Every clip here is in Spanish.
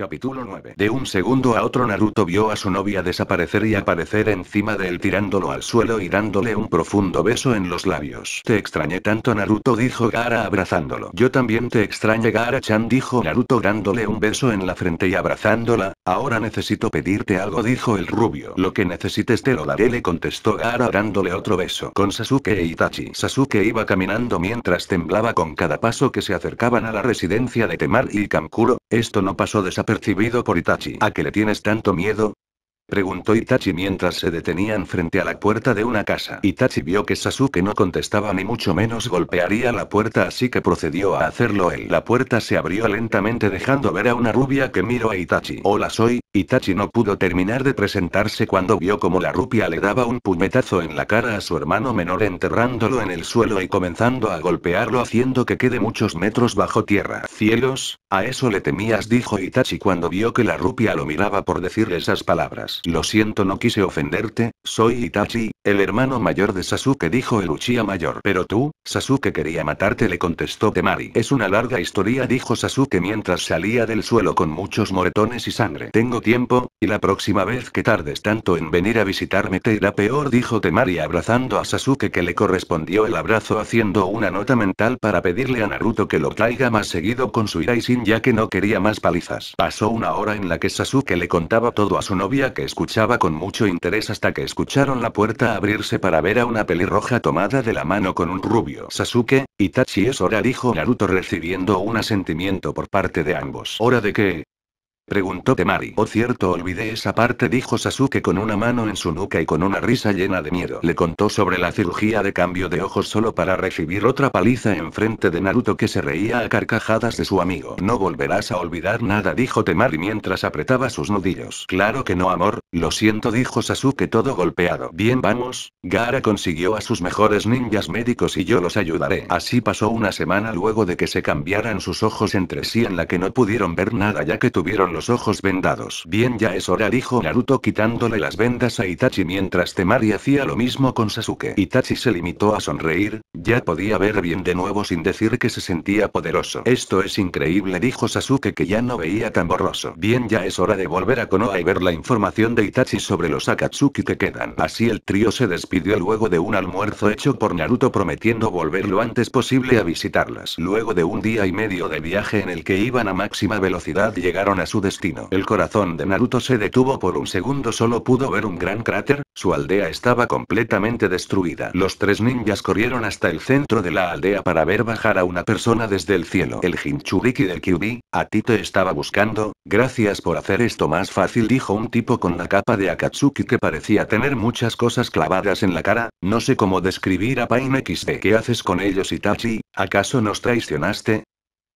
Capítulo 9. De un segundo a otro Naruto vio a su novia desaparecer y aparecer encima de él tirándolo al suelo y dándole un profundo beso en los labios. Te extrañé tanto Naruto dijo Gara abrazándolo. Yo también te extrañé Gara-chan dijo Naruto dándole un beso en la frente y abrazándola. Ahora necesito pedirte algo dijo el rubio. Lo que necesites te lo daré le contestó Gara dándole otro beso. Con Sasuke e Itachi. Sasuke iba caminando mientras temblaba con cada paso que se acercaban a la residencia de Temar y Kankuro. Esto no pasó desapareciendo percibido por Itachi. ¿A qué le tienes tanto miedo? Preguntó Itachi mientras se detenían frente a la puerta de una casa. Itachi vio que Sasuke no contestaba ni mucho menos golpearía la puerta así que procedió a hacerlo él. La puerta se abrió lentamente dejando ver a una rubia que miró a Itachi. Hola soy, Itachi no pudo terminar de presentarse cuando vio como la rubia le daba un puñetazo en la cara a su hermano menor enterrándolo en el suelo y comenzando a golpearlo haciendo que quede muchos metros bajo tierra. Cielos, a eso le temías, dijo Itachi cuando vio que la rupia lo miraba por decir esas palabras. Lo siento, no quise ofenderte, soy Itachi, el hermano mayor de Sasuke, dijo el Uchiha mayor. Pero tú, Sasuke quería matarte, le contestó Temari. Es una larga historia, dijo Sasuke mientras salía del suelo con muchos moretones y sangre. Tengo tiempo, y la próxima vez que tardes tanto en venir a visitarme te irá peor, dijo Temari abrazando a Sasuke que le correspondió el abrazo haciendo una nota mental para pedirle a Naruto que lo traiga más seguido con su ira sin ya que no quería más palizas. Pasó una hora en la que Sasuke le contaba todo a su novia que escuchaba con mucho interés hasta que escucharon la puerta abrirse para ver a una pelirroja tomada de la mano con un rubio. Sasuke, Itachi es hora dijo Naruto recibiendo un asentimiento por parte de ambos. Hora de que, Preguntó Temari. Oh cierto olvidé esa parte dijo Sasuke con una mano en su nuca y con una risa llena de miedo. Le contó sobre la cirugía de cambio de ojos solo para recibir otra paliza en frente de Naruto que se reía a carcajadas de su amigo. No volverás a olvidar nada dijo Temari mientras apretaba sus nudillos. Claro que no amor, lo siento dijo Sasuke todo golpeado. Bien vamos, Gara consiguió a sus mejores ninjas médicos y yo los ayudaré. Así pasó una semana luego de que se cambiaran sus ojos entre sí en la que no pudieron ver nada ya que tuvieron los los ojos vendados. Bien ya es hora dijo Naruto quitándole las vendas a Itachi mientras Temari hacía lo mismo con Sasuke. Itachi se limitó a sonreír, ya podía ver bien de nuevo sin decir que se sentía poderoso. Esto es increíble dijo Sasuke que ya no veía tan borroso. Bien ya es hora de volver a Konoha y ver la información de Itachi sobre los Akatsuki que quedan. Así el trío se despidió luego de un almuerzo hecho por Naruto prometiendo volver lo antes posible a visitarlas. Luego de un día y medio de viaje en el que iban a máxima velocidad llegaron a su destino. El corazón de Naruto se detuvo por un segundo, solo pudo ver un gran cráter, su aldea estaba completamente destruida. Los tres ninjas corrieron hasta el centro de la aldea para ver bajar a una persona desde el cielo. El Hinchuriki del Kyubi, a ti te estaba buscando, gracias por hacer esto más fácil, dijo un tipo con la capa de Akatsuki que parecía tener muchas cosas clavadas en la cara, no sé cómo describir a Pain XD. ¿Qué haces con ellos Itachi? ¿Acaso nos traicionaste?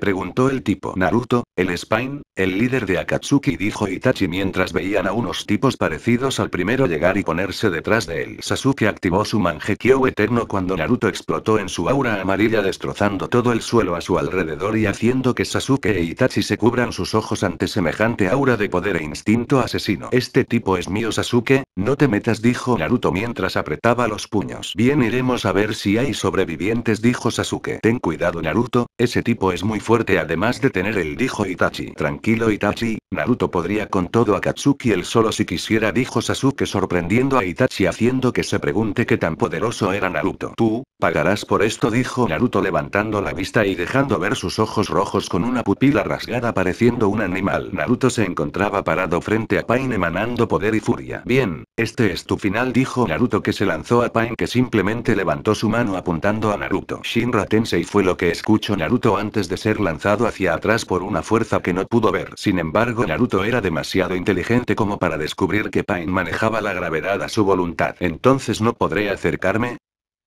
Preguntó el tipo Naruto, el Spine, el líder de Akatsuki dijo Itachi mientras veían a unos tipos parecidos al primero llegar y ponerse detrás de él. Sasuke activó su Mangekyo eterno cuando Naruto explotó en su aura amarilla destrozando todo el suelo a su alrededor y haciendo que Sasuke e Itachi se cubran sus ojos ante semejante aura de poder e instinto asesino. Este tipo es mío Sasuke, no te metas dijo Naruto mientras apretaba los puños. Bien iremos a ver si hay sobrevivientes dijo Sasuke. Ten cuidado Naruto, ese tipo es muy fuerte fuerte además de tener el dijo Itachi. Tranquilo Itachi, Naruto podría con todo a Katsuki él solo si quisiera dijo Sasuke sorprendiendo a Itachi haciendo que se pregunte qué tan poderoso era Naruto. Tú, pagarás por esto dijo Naruto levantando la vista y dejando ver sus ojos rojos con una pupila rasgada pareciendo un animal. Naruto se encontraba parado frente a Pain emanando poder y furia. Bien, este es tu final dijo Naruto que se lanzó a Pain que simplemente levantó su mano apuntando a Naruto. Shinra Tensei fue lo que escuchó Naruto antes de ser lanzado hacia atrás por una fuerza que no pudo ver. Sin embargo, Naruto era demasiado inteligente como para descubrir que Pain manejaba la gravedad a su voluntad. Entonces no podré acercarme,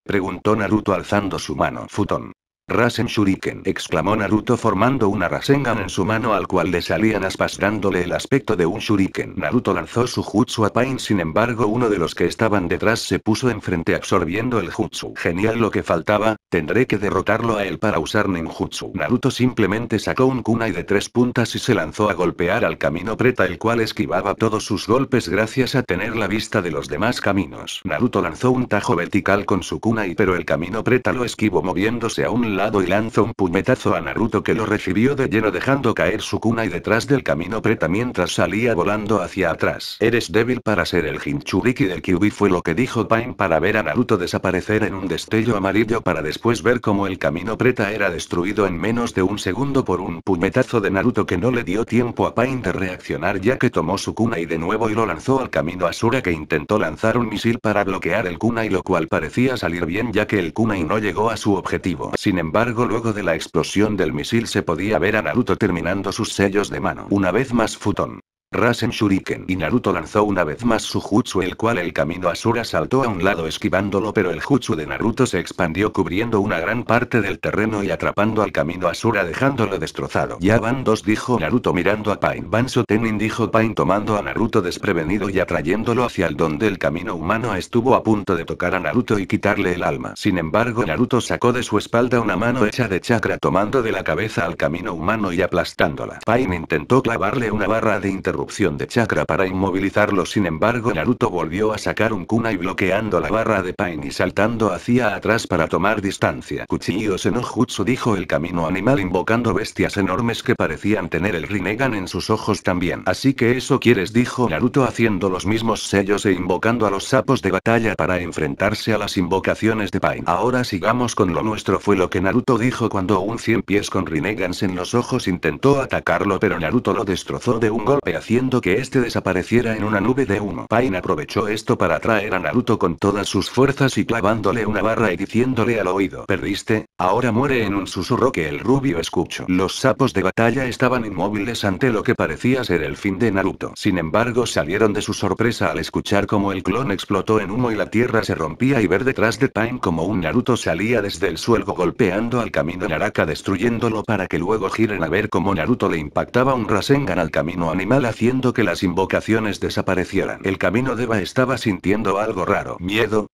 preguntó Naruto alzando su mano. Futón. Rasen Shuriken, exclamó Naruto formando una Rasengan en su mano al cual le salían aspas dándole el aspecto de un Shuriken. Naruto lanzó su Jutsu a Pain, sin embargo uno de los que estaban detrás se puso enfrente absorbiendo el Jutsu. Genial lo que faltaba, tendré que derrotarlo a él para usar Ninjutsu. Naruto simplemente sacó un kunai de tres puntas y se lanzó a golpear al camino preta el cual esquivaba todos sus golpes gracias a tener la vista de los demás caminos. Naruto lanzó un tajo vertical con su kunai pero el camino preta lo esquivó moviéndose a un lado y lanzó un puñetazo a Naruto que lo recibió de lleno dejando caer su cuna y detrás del camino preta mientras salía volando hacia atrás. Eres débil para ser el Hinchuriki del Kyubi fue lo que dijo Pain para ver a Naruto desaparecer en un destello amarillo para después ver cómo el camino preta era destruido en menos de un segundo por un puñetazo de Naruto que no le dio tiempo a Pain de reaccionar ya que tomó su cuna y de nuevo y lo lanzó al camino Asura que intentó lanzar un misil para bloquear el kunai lo cual parecía salir bien ya que el kunai no llegó a su objetivo. Sin embargo, luego de la explosión del misil se podía ver a Naruto terminando sus sellos de mano. Una vez más Futon. Rasen Shuriken y Naruto lanzó una vez más su jutsu el cual el camino Asura saltó a un lado esquivándolo pero el jutsu de Naruto se expandió cubriendo una gran parte del terreno y atrapando al camino Asura dejándolo destrozado. Ya van dos dijo Naruto mirando a Pain. Van Tenin dijo Pain tomando a Naruto desprevenido y atrayéndolo hacia el donde el camino humano estuvo a punto de tocar a Naruto y quitarle el alma. Sin embargo Naruto sacó de su espalda una mano hecha de chakra tomando de la cabeza al camino humano y aplastándola. Pain intentó clavarle una barra de interrupción opción de chakra para inmovilizarlo. Sin embargo, Naruto volvió a sacar un kunai bloqueando la barra de Pain y saltando hacia atrás para tomar distancia. cuchillos jutsu dijo el camino animal invocando bestias enormes que parecían tener el Rinnegan en sus ojos también. Así que eso quieres dijo Naruto haciendo los mismos sellos e invocando a los sapos de batalla para enfrentarse a las invocaciones de Pain. Ahora sigamos con lo nuestro fue lo que Naruto dijo cuando un cien pies con Rinnegans en los ojos intentó atacarlo pero Naruto lo destrozó de un golpe hacia que este desapareciera en una nube de humo. Pain aprovechó esto para atraer a Naruto con todas sus fuerzas y clavándole una barra y diciéndole al oído, perdiste, ahora muere en un susurro que el rubio escuchó. Los sapos de batalla estaban inmóviles ante lo que parecía ser el fin de Naruto. Sin embargo salieron de su sorpresa al escuchar cómo el clon explotó en humo y la tierra se rompía y ver detrás de Pain como un Naruto salía desde el suelo golpeando al camino Naraka destruyéndolo para que luego giren a ver cómo Naruto le impactaba un Rasengan al camino animal hacia que las invocaciones desaparecieran. El camino de Eva estaba sintiendo algo raro. Miedo,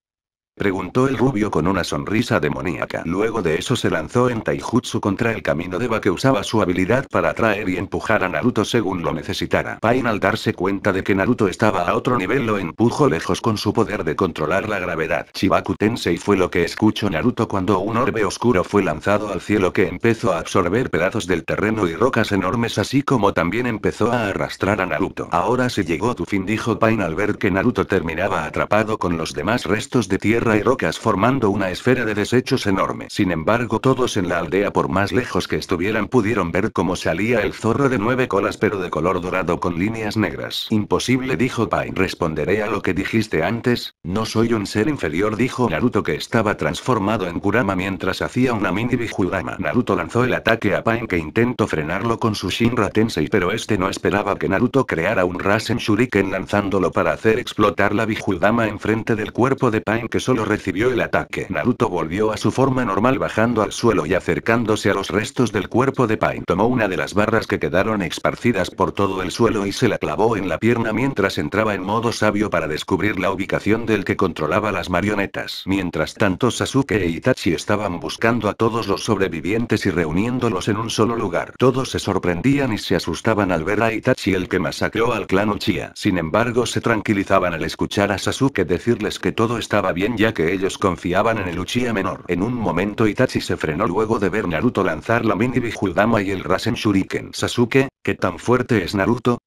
Preguntó el rubio con una sonrisa demoníaca. Luego de eso se lanzó en Taijutsu contra el camino Eva que usaba su habilidad para atraer y empujar a Naruto según lo necesitara. Pain al darse cuenta de que Naruto estaba a otro nivel lo empujó lejos con su poder de controlar la gravedad. Chibaku Tensei fue lo que escuchó Naruto cuando un orbe oscuro fue lanzado al cielo que empezó a absorber pedazos del terreno y rocas enormes así como también empezó a arrastrar a Naruto. Ahora se llegó a tu fin dijo Pain al ver que Naruto terminaba atrapado con los demás restos de tierra y rocas formando una esfera de desechos enorme. Sin embargo, todos en la aldea, por más lejos que estuvieran, pudieron ver cómo salía el zorro de nueve colas pero de color dorado con líneas negras. Imposible, dijo Pain. Responderé a lo que dijiste antes, no soy un ser inferior, dijo Naruto que estaba transformado en Kurama mientras hacía una mini bijudama Naruto lanzó el ataque a Pain que intentó frenarlo con su Shinra Tensei pero este no esperaba que Naruto creara un Rasen Shuriken lanzándolo para hacer explotar la en enfrente del cuerpo de Pain que solo recibió el ataque, Naruto volvió a su forma normal bajando al suelo y acercándose a los restos del cuerpo de Pain. Tomó una de las barras que quedaron esparcidas por todo el suelo y se la clavó en la pierna mientras entraba en modo sabio para descubrir la ubicación del que controlaba las marionetas. Mientras tanto Sasuke e Itachi estaban buscando a todos los sobrevivientes y reuniéndolos en un solo lugar. Todos se sorprendían y se asustaban al ver a Itachi el que masacró al clan Uchiha. Sin embargo se tranquilizaban al escuchar a Sasuke decirles que todo estaba bien ya que ellos confiaban en el Uchiha menor. En un momento Itachi se frenó luego de ver Naruto lanzar la mini Bijudama y el Rasen Shuriken. Sasuke, ¿qué tan fuerte es Naruto?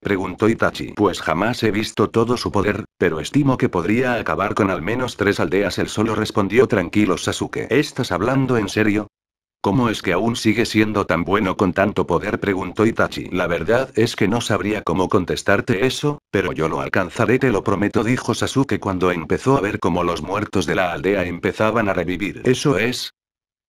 Preguntó Itachi. Pues jamás he visto todo su poder, pero estimo que podría acabar con al menos tres aldeas. El solo respondió tranquilo Sasuke. ¿Estás hablando en serio? ¿Cómo es que aún sigue siendo tan bueno con tanto poder? preguntó Itachi. La verdad es que no sabría cómo contestarte eso, pero yo lo alcanzaré, te lo prometo, dijo Sasuke cuando empezó a ver cómo los muertos de la aldea empezaban a revivir. Eso es,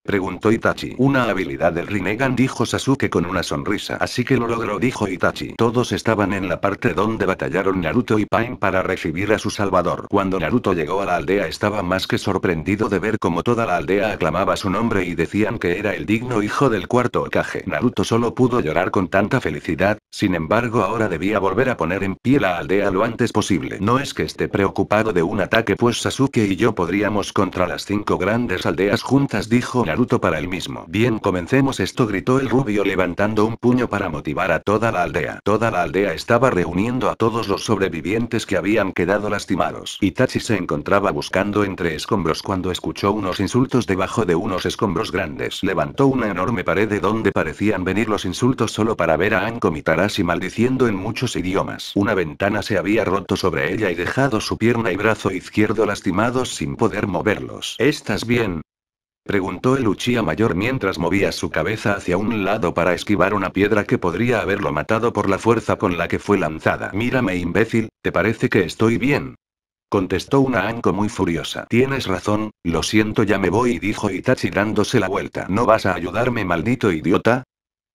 Preguntó Itachi. Una habilidad del Rinnegan dijo Sasuke con una sonrisa. Así que lo logró dijo Itachi. Todos estaban en la parte donde batallaron Naruto y Pain para recibir a su salvador. Cuando Naruto llegó a la aldea estaba más que sorprendido de ver cómo toda la aldea aclamaba su nombre y decían que era el digno hijo del cuarto Okage. Naruto solo pudo llorar con tanta felicidad, sin embargo ahora debía volver a poner en pie la aldea lo antes posible. No es que esté preocupado de un ataque pues Sasuke y yo podríamos contra las cinco grandes aldeas juntas dijo Naruto para el mismo. Bien, comencemos esto, gritó el rubio levantando un puño para motivar a toda la aldea. Toda la aldea estaba reuniendo a todos los sobrevivientes que habían quedado lastimados. Itachi se encontraba buscando entre escombros cuando escuchó unos insultos debajo de unos escombros grandes. Levantó una enorme pared de donde parecían venir los insultos solo para ver a Anko Mitarashi maldiciendo en muchos idiomas. Una ventana se había roto sobre ella y dejado su pierna y brazo izquierdo lastimados sin poder moverlos. ¿Estás bien, Preguntó el Uchiha mayor mientras movía su cabeza hacia un lado para esquivar una piedra que podría haberlo matado por la fuerza con la que fue lanzada. Mírame imbécil, ¿te parece que estoy bien? Contestó una Anko muy furiosa. Tienes razón, lo siento ya me voy dijo Itachi dándose la vuelta. ¿No vas a ayudarme maldito idiota?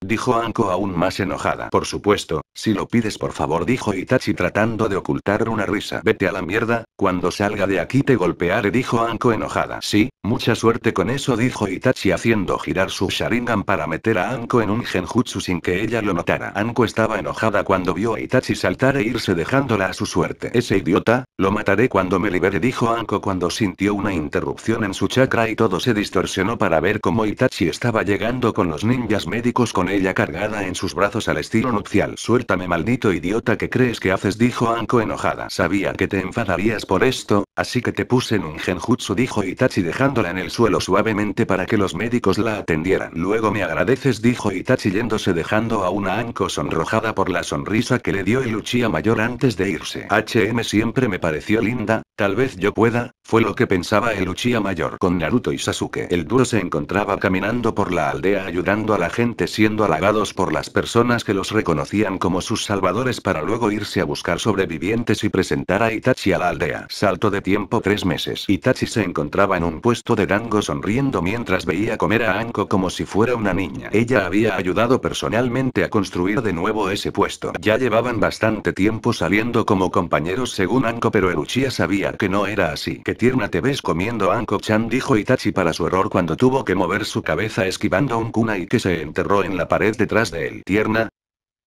dijo Anko aún más enojada. Por supuesto, si lo pides por favor, dijo Itachi tratando de ocultar una risa. Vete a la mierda, cuando salga de aquí te golpearé, dijo Anko enojada. Sí, mucha suerte con eso, dijo Itachi haciendo girar su Sharingan para meter a Anko en un genjutsu sin que ella lo notara. Anko estaba enojada cuando vio a Itachi saltar e irse dejándola a su suerte. Ese idiota, lo mataré cuando me libere, dijo Anko cuando sintió una interrupción en su chakra y todo se distorsionó para ver cómo Itachi estaba llegando con los ninjas médicos con ella cargada en sus brazos al estilo nupcial. Suéltame maldito idiota que crees que haces, dijo Anko enojada. Sabía que te enfadarías por esto, así que te puse en un genjutsu, dijo Itachi dejándola en el suelo suavemente para que los médicos la atendieran. Luego me agradeces, dijo Itachi yéndose dejando a una Anko sonrojada por la sonrisa que le dio el Uchiha mayor antes de irse. HM siempre me pareció linda, tal vez yo pueda, fue lo que pensaba el Uchiha mayor. Con Naruto y Sasuke, el duro se encontraba caminando por la aldea ayudando a la gente siendo halagados por las personas que los reconocían como sus salvadores para luego irse a buscar sobrevivientes y presentar a Itachi a la aldea. Salto de tiempo tres meses. Itachi se encontraba en un puesto de rango sonriendo mientras veía comer a Anko como si fuera una niña. Ella había ayudado personalmente a construir de nuevo ese puesto. Ya llevaban bastante tiempo saliendo como compañeros según Anko pero Eruchia sabía que no era así. Que tierna te ves comiendo Anko-chan dijo Itachi para su error cuando tuvo que mover su cabeza esquivando un y que se enterró en la pared detrás de él tierna,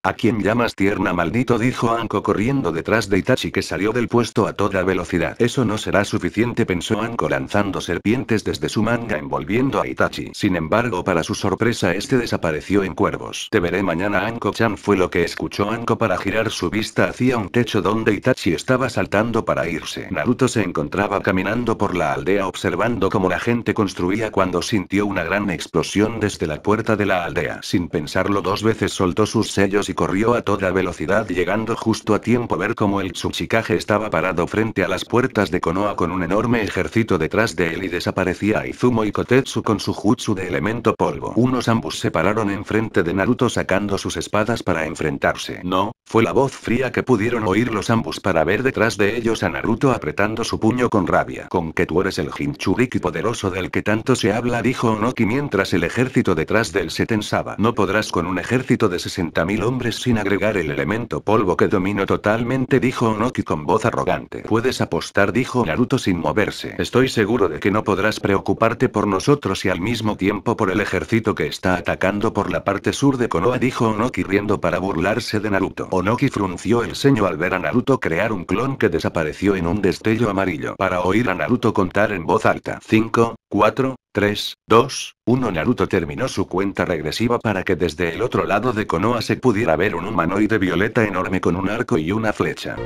¿A quien llamas tierna maldito? dijo Anko corriendo detrás de Itachi que salió del puesto a toda velocidad. Eso no será suficiente pensó Anko lanzando serpientes desde su manga envolviendo a Itachi. Sin embargo para su sorpresa este desapareció en cuervos. Te veré mañana Anko-chan fue lo que escuchó Anko para girar su vista hacia un techo donde Itachi estaba saltando para irse. Naruto se encontraba caminando por la aldea observando cómo la gente construía cuando sintió una gran explosión desde la puerta de la aldea. Sin pensarlo dos veces soltó sus sellos y corrió a toda velocidad llegando justo a tiempo ver cómo el Tsuchikage estaba parado frente a las puertas de Konoha con un enorme ejército detrás de él y desaparecía Izumo y Kotetsu con su jutsu de elemento polvo. Unos ambos se pararon enfrente de Naruto sacando sus espadas para enfrentarse. No, fue la voz fría que pudieron oír los ambos para ver detrás de ellos a Naruto apretando su puño con rabia. Con que tú eres el Jinchuriki poderoso del que tanto se habla dijo Onoki mientras el ejército detrás de él se tensaba. No podrás con un ejército de 60.000 hombres sin agregar el elemento polvo que domino totalmente, dijo Onoki con voz arrogante. Puedes apostar, dijo Naruto sin moverse. Estoy seguro de que no podrás preocuparte por nosotros y al mismo tiempo por el ejército que está atacando por la parte sur de Konoha, dijo Onoki riendo para burlarse de Naruto. Onoki frunció el ceño al ver a Naruto crear un clon que desapareció en un destello amarillo. Para oír a Naruto contar en voz alta. 5, 4, 3, 2, 1 Naruto terminó su cuenta regresiva para que desde el otro lado de Konoha se pudiera ver un humanoide violeta enorme con un arco y una flecha.